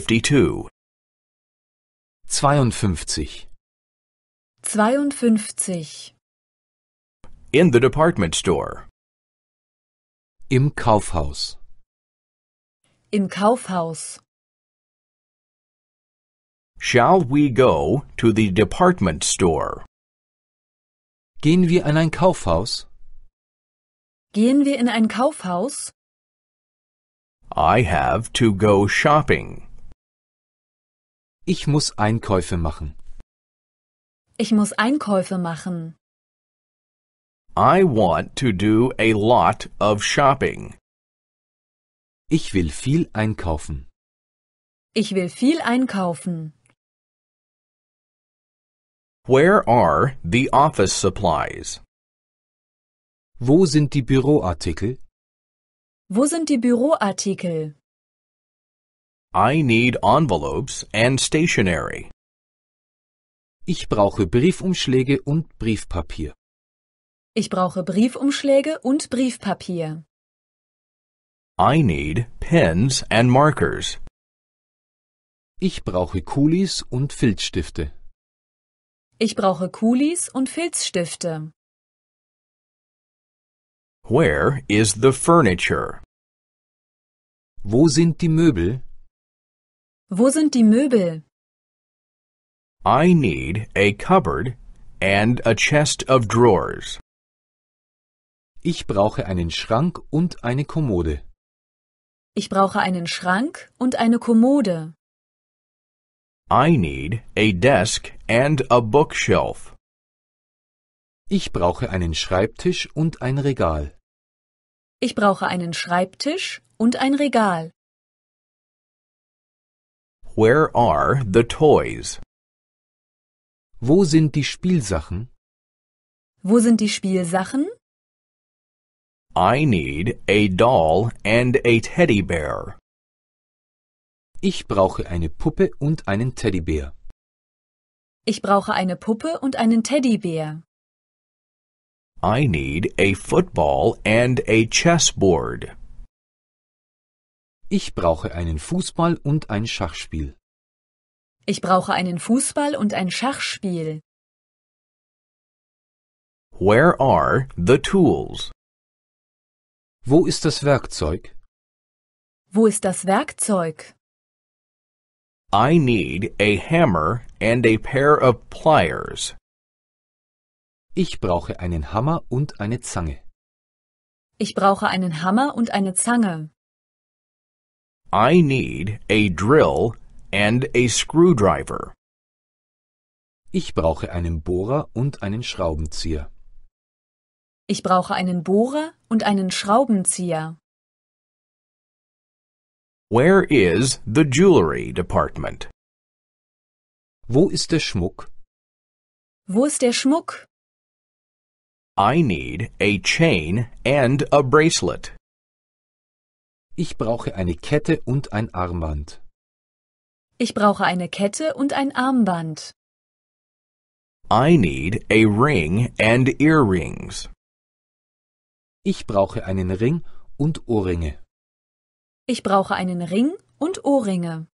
52 52 52 In the department store Im Kaufhaus Im Kaufhaus Shall we go to the department store? Gehen wir in ein Kaufhaus? Gehen wir in ein Kaufhaus? I have to go shopping. Ich muss Einkäufe machen. Ich muss Einkäufe machen. I want to do a lot of shopping. Ich will viel einkaufen. Ich will viel einkaufen. Where are the office supplies? Wo sind die Büroartikel? Wo sind die Büroartikel? I need envelopes and stationery. Ich brauche Briefumschläge und Briefpapier. Ich brauche Briefumschläge und Briefpapier. I need pens and markers. Ich brauche Kulis und Filzstifte. Ich brauche Kulis und Filzstifte. Where is the furniture? Wo sind die Möbel? Wo sind die Möbel? I need a cupboard and a chest of drawers. Ich brauche einen Schrank und eine Kommode. Ich brauche einen Schrank und eine Kommode. I need a desk and a bookshelf. Ich brauche einen Schreibtisch und ein Regal. Ich brauche einen Schreibtisch und ein Regal. Where are the toys? Wo sind die Spielsachen? Wo sind die Spielsachen? I need a doll and a teddy bear. Ich brauche eine Puppe und einen Teddybär. Ich brauche eine Puppe und einen Teddybär. I need a football and a chessboard. Ich brauche einen Fußball und ein Schachspiel. Ich brauche einen Fußball und ein Schachspiel. Where are the tools? Wo ist das Werkzeug? Wo ist das Werkzeug? I need a hammer and a pair of pliers. Ich brauche einen Hammer und eine Zange. Ich brauche einen Hammer und eine Zange. I need a drill and a screwdriver. Ich brauche einen Bohrer und einen Schraubenzieher. Ich brauche einen Bohrer und einen Schraubenzieher. Where is the jewelry department? Wo ist der Schmuck? Wo ist der Schmuck? I need a chain and a bracelet. Ich brauche eine Kette und ein Armband. Ich brauche eine Kette und ein Armband. I need a ring and earrings. Ich brauche einen Ring und Ohrringe. Ich brauche einen Ring und Ohrringe.